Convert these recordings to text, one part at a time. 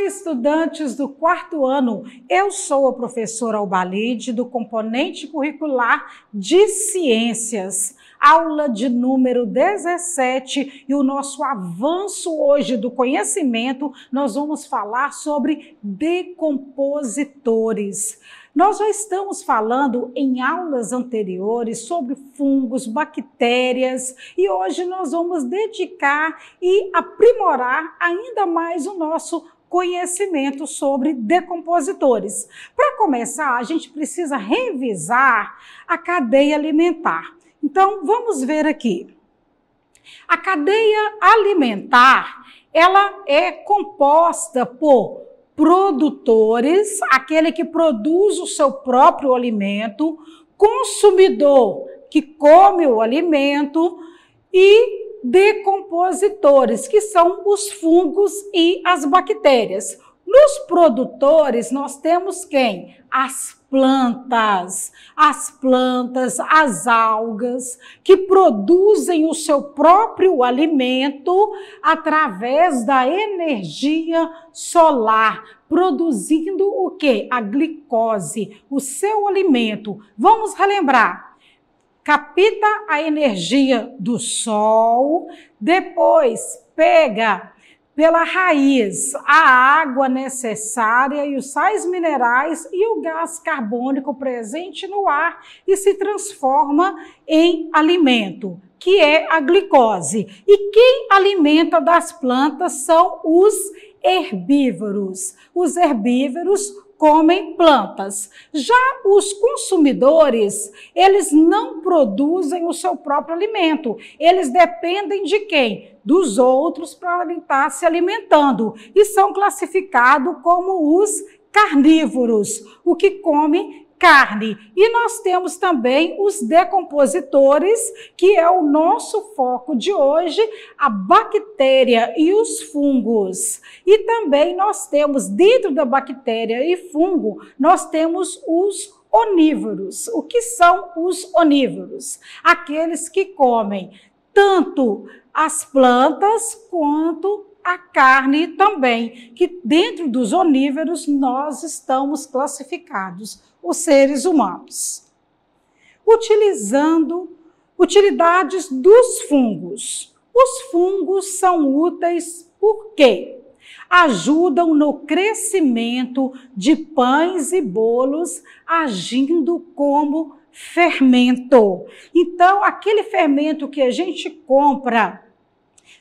Olá, estudantes do quarto ano. Eu sou a professora Albalide, do componente curricular de Ciências, aula de número 17, e o nosso avanço hoje do conhecimento, nós vamos falar sobre decompositores. Nós já estamos falando em aulas anteriores sobre fungos, bactérias e hoje nós vamos dedicar e aprimorar ainda mais o nosso conhecimento sobre decompositores. Para começar, a gente precisa revisar a cadeia alimentar. Então, vamos ver aqui. A cadeia alimentar, ela é composta por produtores, aquele que produz o seu próprio alimento, consumidor, que come o alimento e decompositores, que são os fungos e as bactérias. Nos produtores, nós temos quem? As plantas, as plantas, as algas, que produzem o seu próprio alimento através da energia solar, produzindo o que? A glicose, o seu alimento. Vamos relembrar, capta a energia do sol, depois pega pela raiz a água necessária e os sais minerais e o gás carbônico presente no ar e se transforma em alimento, que é a glicose. E quem alimenta das plantas são os herbívoros. Os herbívoros comem plantas. Já os consumidores, eles não produzem o seu próprio alimento. Eles dependem de quem? Dos outros para estar se alimentando e são classificados como os carnívoros, o que come carne. E nós temos também os decompositores, que é o nosso foco de hoje, a bactéria e os fungos. E também nós temos, dentro da bactéria e fungo, nós temos os onívoros. O que são os onívoros? Aqueles que comem tanto as plantas quanto carne também, que dentro dos onívoros nós estamos classificados, os seres humanos. Utilizando utilidades dos fungos. Os fungos são úteis porque ajudam no crescimento de pães e bolos, agindo como fermento. Então, aquele fermento que a gente compra,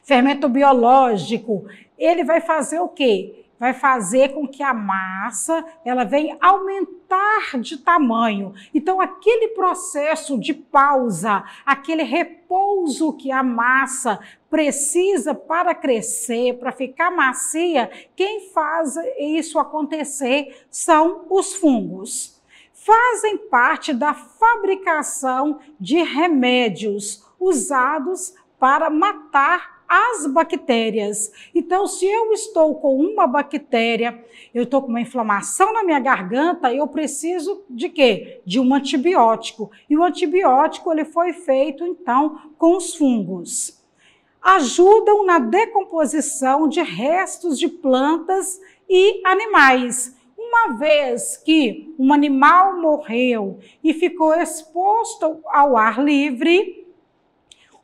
fermento biológico, ele vai fazer o quê? Vai fazer com que a massa ela venha aumentar de tamanho. Então, aquele processo de pausa, aquele repouso que a massa precisa para crescer, para ficar macia, quem faz isso acontecer são os fungos. Fazem parte da fabricação de remédios usados para matar as bactérias. Então, se eu estou com uma bactéria, eu estou com uma inflamação na minha garganta, eu preciso de quê? De um antibiótico. E o antibiótico ele foi feito então com os fungos. Ajudam na decomposição de restos de plantas e animais. Uma vez que um animal morreu e ficou exposto ao ar livre,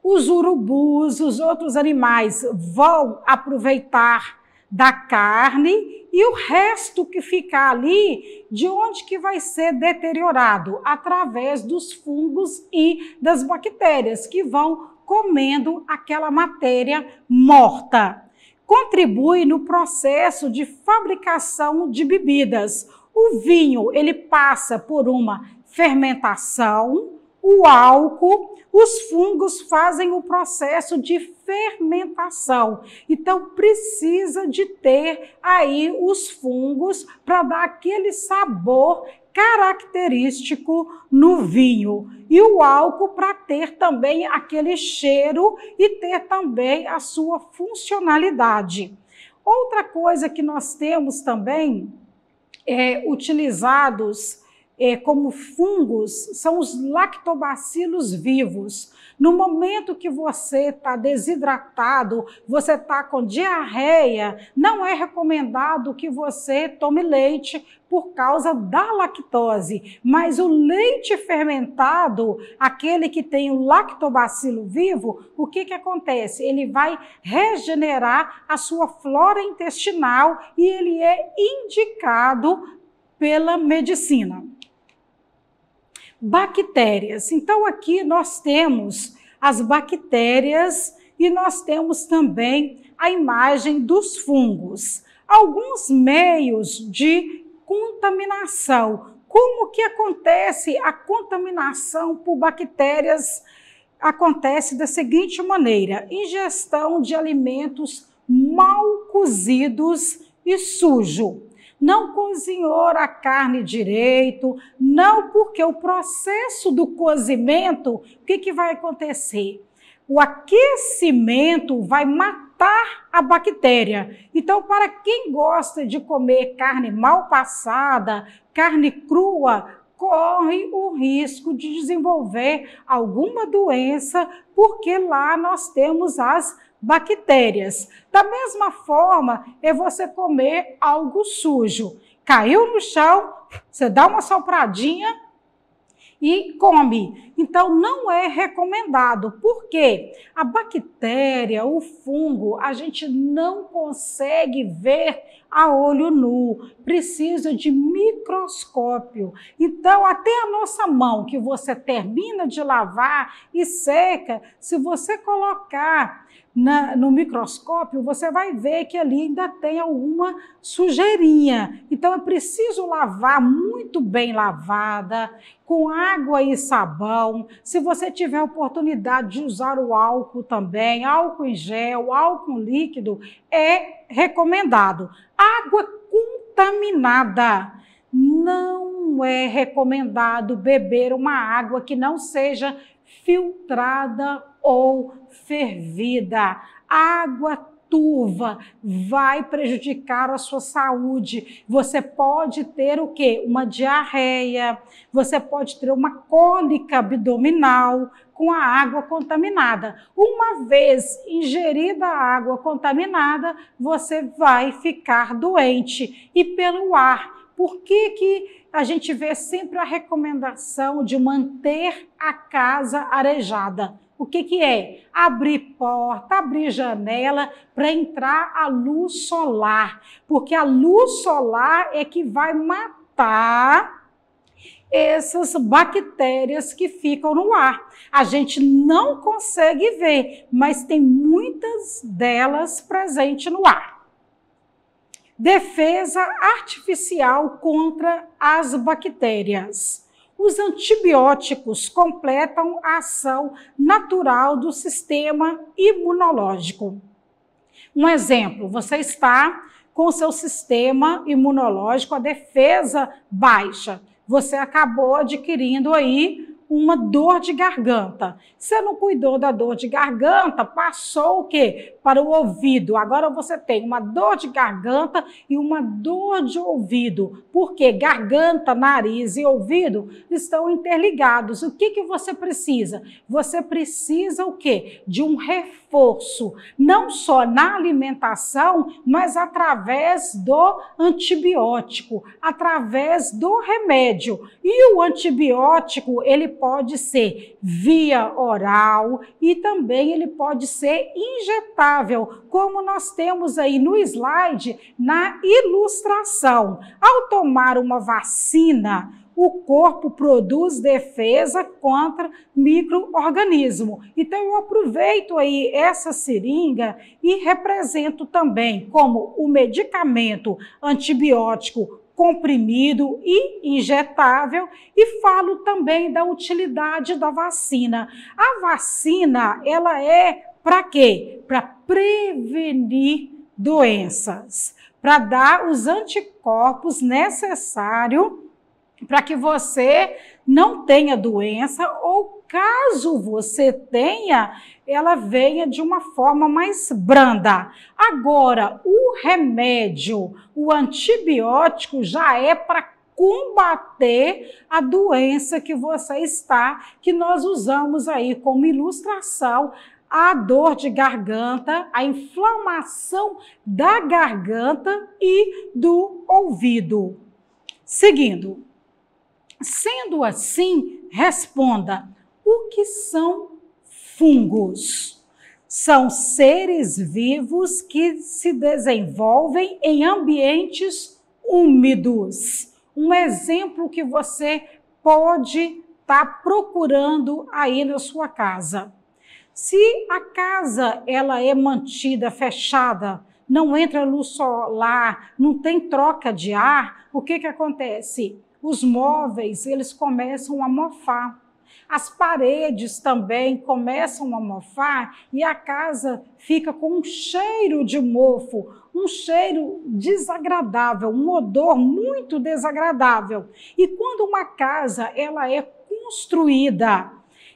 os urubus, os outros animais vão aproveitar da carne e o resto que ficar ali, de onde que vai ser deteriorado? Através dos fungos e das bactérias que vão comendo aquela matéria morta. Contribui no processo de fabricação de bebidas. O vinho, ele passa por uma fermentação, o álcool, os fungos fazem o processo de fermentação, então precisa de ter aí os fungos para dar aquele sabor característico no vinho e o álcool para ter também aquele cheiro e ter também a sua funcionalidade. Outra coisa que nós temos também é utilizados é, como fungos são os lactobacilos vivos. No momento que você está desidratado, você está com diarreia, não é recomendado que você tome leite por causa da lactose, mas o leite fermentado, aquele que tem o lactobacilo vivo, o que, que acontece? Ele vai regenerar a sua flora intestinal e ele é indicado pela medicina. Bactérias. Então, aqui nós temos as bactérias e nós temos também a imagem dos fungos. Alguns meios de contaminação. Como que acontece a contaminação por bactérias? Acontece da seguinte maneira: ingestão de alimentos mal cozidos e sujo não cozinhou a carne direito, não porque o processo do cozimento, o que, que vai acontecer? O aquecimento vai matar a bactéria. Então, para quem gosta de comer carne mal passada, carne crua, corre o risco de desenvolver alguma doença, porque lá nós temos as bactérias. Da mesma forma, é você comer algo sujo. Caiu no chão, você dá uma sopradinha e come. Então, não é recomendado, porque a bactéria, o fungo, a gente não consegue ver a olho nu, precisa de microscópio. Então, até a nossa mão, que você termina de lavar e seca, se você colocar na, no microscópio, você vai ver que ali ainda tem alguma sujeirinha. Então é preciso lavar muito bem lavada, com água e sabão. Se você tiver oportunidade de usar o álcool também, álcool em gel, álcool líquido, é recomendado. Água contaminada. Não é recomendado beber uma água que não seja filtrada ou fervida, água turva vai prejudicar a sua saúde. Você pode ter o quê? Uma diarreia, você pode ter uma cólica abdominal com a água contaminada. Uma vez ingerida a água contaminada, você vai ficar doente e pelo ar. Por que que a gente vê sempre a recomendação de manter a casa arejada. O que, que é? Abrir porta, abrir janela para entrar a luz solar, porque a luz solar é que vai matar essas bactérias que ficam no ar. A gente não consegue ver, mas tem muitas delas presentes no ar defesa artificial contra as bactérias. Os antibióticos completam a ação natural do sistema imunológico. Um exemplo, você está com seu sistema imunológico, a defesa baixa. Você acabou adquirindo aí uma dor de garganta. Você não cuidou da dor de garganta, passou o quê? Para o ouvido. Agora você tem uma dor de garganta e uma dor de ouvido, porque garganta, nariz e ouvido estão interligados. O que, que você precisa? Você precisa o quê? De um reforço, não só na alimentação, mas através do antibiótico, através do remédio. E o antibiótico, ele pode ser via oral e também ele pode ser injetável, como nós temos aí no slide na ilustração. Ao tomar uma vacina, o corpo produz defesa contra microorganismo. Então eu aproveito aí essa seringa e represento também como o medicamento antibiótico comprimido e injetável e falo também da utilidade da vacina. A vacina, ela é para quê? Para prevenir doenças, para dar os anticorpos necessários para que você não tenha doença ou caso você tenha, ela venha de uma forma mais branda. Agora, o remédio, o antibiótico já é para combater a doença que você está, que nós usamos aí como ilustração a dor de garganta, a inflamação da garganta e do ouvido. Seguindo, Sendo assim, responda: o que são fungos? São seres vivos que se desenvolvem em ambientes úmidos. Um exemplo que você pode estar tá procurando aí na sua casa. Se a casa ela é mantida fechada, não entra luz solar, não tem troca de ar, o que, que acontece? Os móveis, eles começam a mofar. As paredes também começam a mofar e a casa fica com um cheiro de mofo, um cheiro desagradável, um odor muito desagradável. E quando uma casa ela é construída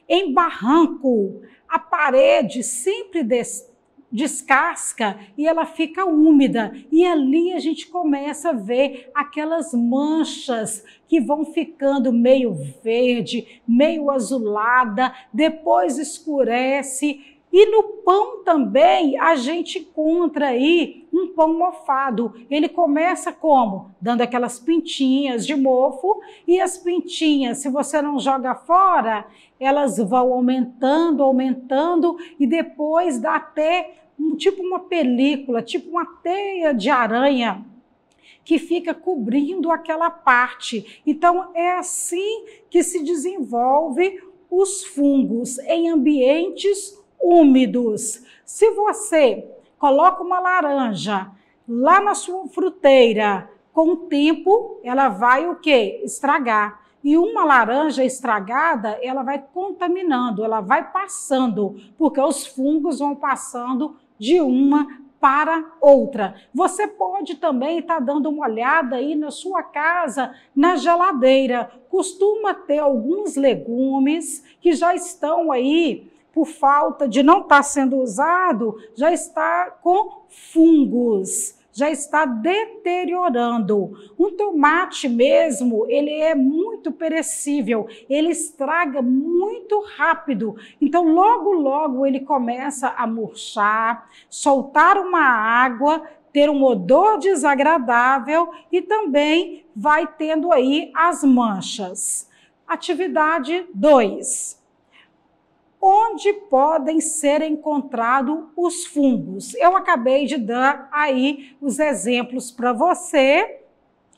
em barranco, a parede sempre des descasca e ela fica úmida. E ali a gente começa a ver aquelas manchas que vão ficando meio verde, meio azulada, depois escurece. E no pão também a gente encontra aí um pão mofado. Ele começa como? Dando aquelas pintinhas de mofo, e as pintinhas, se você não joga fora, elas vão aumentando, aumentando, e depois dá até tipo uma película, tipo uma teia de aranha que fica cobrindo aquela parte. Então, é assim que se desenvolve os fungos em ambientes úmidos. Se você coloca uma laranja lá na sua fruteira, com o tempo ela vai o que Estragar. E uma laranja estragada, ela vai contaminando, ela vai passando, porque os fungos vão passando de uma para outra. Você pode também estar tá dando uma olhada aí na sua casa, na geladeira. Costuma ter alguns legumes que já estão aí por falta de não estar tá sendo usado, já está com fungos já está deteriorando. Um tomate mesmo, ele é muito perecível, ele estraga muito rápido. Então, logo, logo ele começa a murchar, soltar uma água, ter um odor desagradável e também vai tendo aí as manchas. Atividade 2 onde podem ser encontrados os fungos. Eu acabei de dar aí os exemplos para você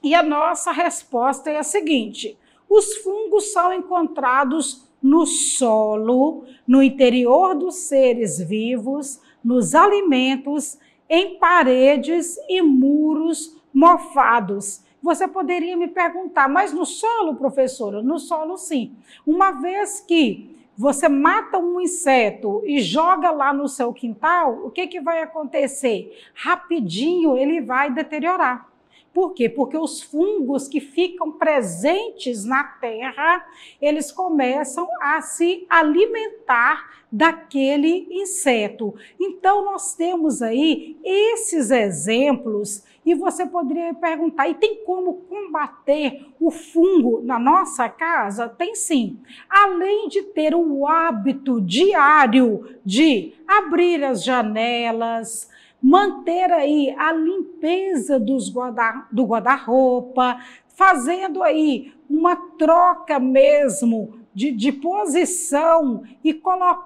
e a nossa resposta é a seguinte: os fungos são encontrados no solo, no interior dos seres vivos, nos alimentos, em paredes e muros mofados. Você poderia me perguntar, mas no solo, professora? No solo, sim. Uma vez que você mata um inseto e joga lá no seu quintal, o que, que vai acontecer? Rapidinho ele vai deteriorar. Por quê? Porque os fungos que ficam presentes na terra, eles começam a se alimentar daquele inseto. Então, nós temos aí esses exemplos, e você poderia perguntar: e tem como combater o fungo na nossa casa? Tem sim. Além de ter o hábito diário de abrir as janelas, manter aí a limpeza dos guarda, do guarda-roupa, fazendo aí uma troca mesmo de, de posição e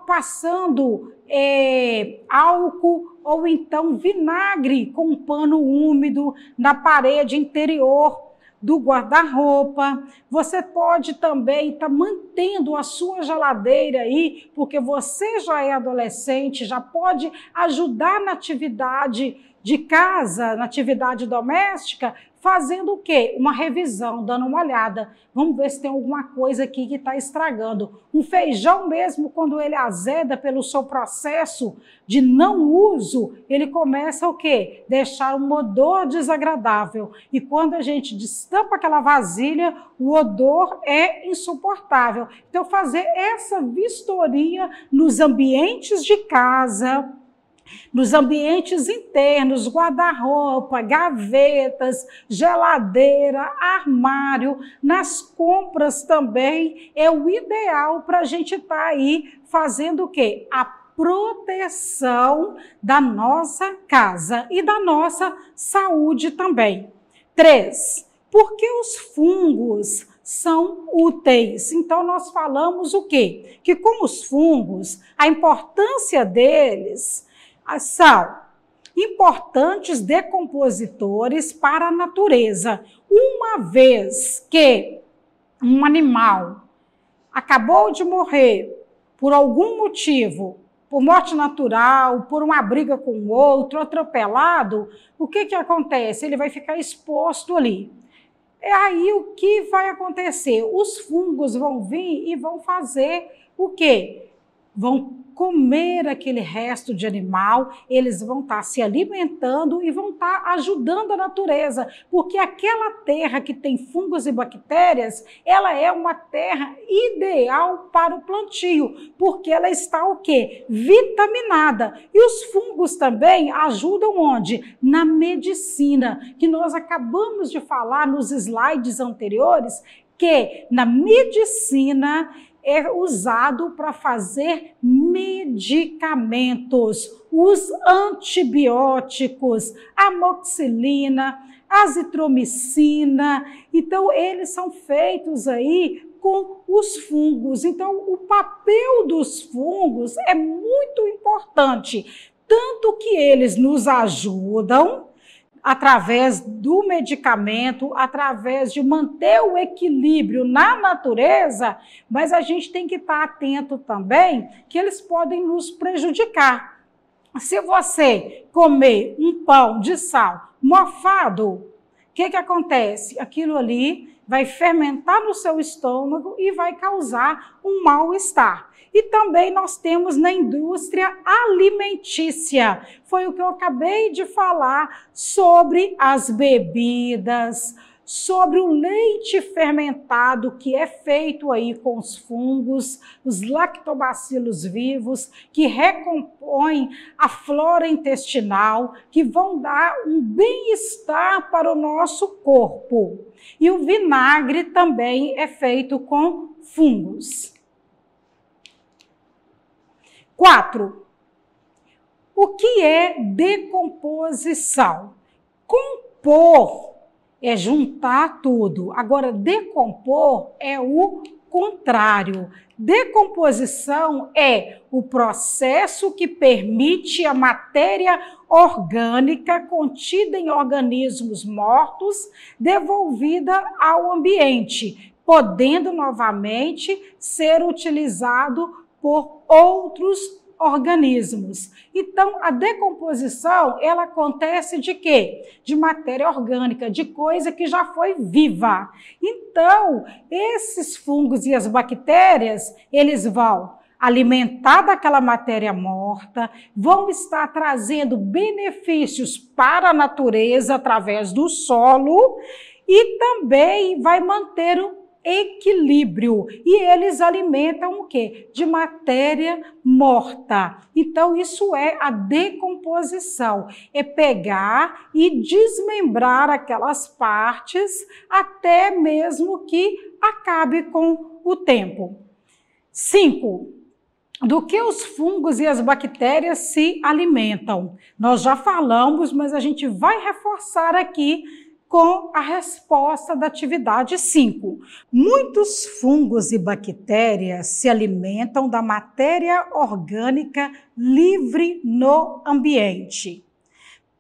passando é, álcool ou então vinagre com um pano úmido na parede interior do guarda-roupa. Você pode também estar tá mantendo a sua geladeira aí, porque você já é adolescente, já pode ajudar na atividade de casa, na atividade doméstica, fazendo o quê? Uma revisão, dando uma olhada. Vamos ver se tem alguma coisa aqui que está estragando. Um feijão mesmo, quando ele azeda pelo seu processo de não uso, ele começa o quê? Deixar um odor desagradável. E quando a gente destampa aquela vasilha, o odor é insuportável. Então, fazer essa vistoria nos ambientes de casa, nos ambientes internos, guarda-roupa, gavetas, geladeira, armário, nas compras também é o ideal para a gente estar tá aí fazendo o quê? A proteção da nossa casa e da nossa saúde também. Três, porque os fungos são úteis. Então, nós falamos o quê? Que com os fungos, a importância deles são importantes decompositores para a natureza, uma vez que um animal acabou de morrer por algum motivo, por morte natural, por uma briga com outro, atropelado, o que, que acontece? Ele vai ficar exposto ali. E é aí o que vai acontecer? Os fungos vão vir e vão fazer o quê? vão comer aquele resto de animal, eles vão estar tá se alimentando e vão estar tá ajudando a natureza, porque aquela terra que tem fungos e bactérias, ela é uma terra ideal para o plantio, porque ela está o quê? Vitaminada. E os fungos também ajudam onde? Na medicina, que nós acabamos de falar nos slides anteriores, que na medicina é usado para fazer medicamentos, os antibióticos, amoxilina, azitromicina. Então, eles são feitos aí com os fungos. Então, o papel dos fungos é muito importante, tanto que eles nos ajudam através do medicamento, através de manter o equilíbrio na natureza, mas a gente tem que estar atento também que eles podem nos prejudicar. Se você comer um pão de sal mofado, que, que acontece? Aquilo ali vai fermentar no seu estômago e vai causar um mal-estar. E também nós temos na indústria alimentícia. Foi o que eu acabei de falar sobre as bebidas, sobre o leite fermentado que é feito aí com os fungos, os lactobacilos vivos, que recompõem a flora intestinal, que vão dar um bem-estar para o nosso corpo. E o vinagre também é feito com fungos. 4. O que é decomposição? Compor é juntar tudo. Agora, decompor é o contrário. Decomposição é o processo que permite a matéria orgânica contida em organismos mortos devolvida ao ambiente, podendo novamente ser utilizado por outros organismos. Então, a decomposição, ela acontece de quê? De matéria orgânica, de coisa que já foi viva. Então, esses fungos e as bactérias, eles vão alimentar daquela matéria morta, vão estar trazendo benefícios para a natureza através do solo e também vai manter o equilíbrio. E eles alimentam o que De matéria morta. Então, isso é a decomposição. É pegar e desmembrar aquelas partes até mesmo que acabe com o tempo. 5 do que os fungos e as bactérias se alimentam. Nós já falamos, mas a gente vai reforçar aqui com a resposta da atividade 5. Muitos fungos e bactérias se alimentam da matéria orgânica livre no ambiente.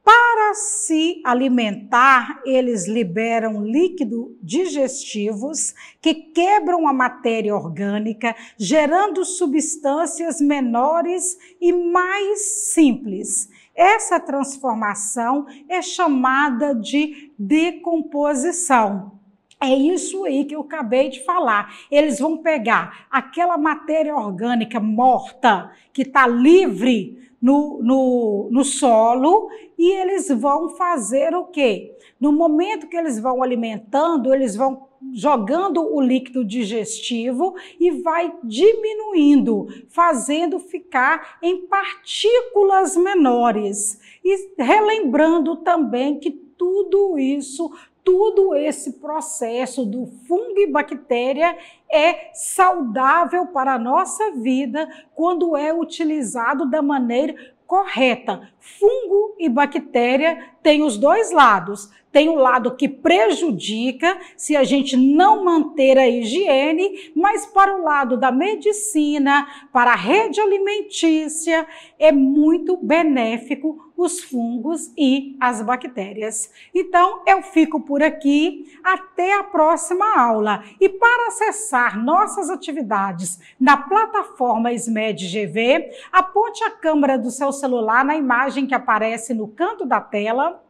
Para se alimentar, eles liberam líquido digestivos que quebram a matéria orgânica, gerando substâncias menores e mais simples essa transformação é chamada de decomposição. É isso aí que eu acabei de falar. Eles vão pegar aquela matéria orgânica morta que está livre no, no, no, solo e eles vão fazer o quê? No momento que eles vão alimentando, eles vão jogando o líquido digestivo e vai diminuindo, fazendo ficar em partículas menores. E relembrando também que tudo isso, todo esse processo do fungo e bactéria é saudável para a nossa vida quando é utilizado da maneira correta. Fungo e bactéria têm os dois lados. Tem o lado que prejudica se a gente não manter a higiene, mas para o lado da medicina, para a rede alimentícia, é muito benéfico os fungos e as bactérias. Então, eu fico por aqui até a próxima aula. E para acessar nossas atividades na plataforma SMED GV, aponte a câmera do seu celular na imagem que aparece no canto da tela.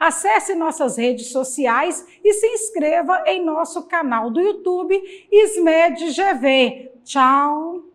Acesse nossas redes sociais e se inscreva em nosso canal do YouTube SMED GV. Tchau!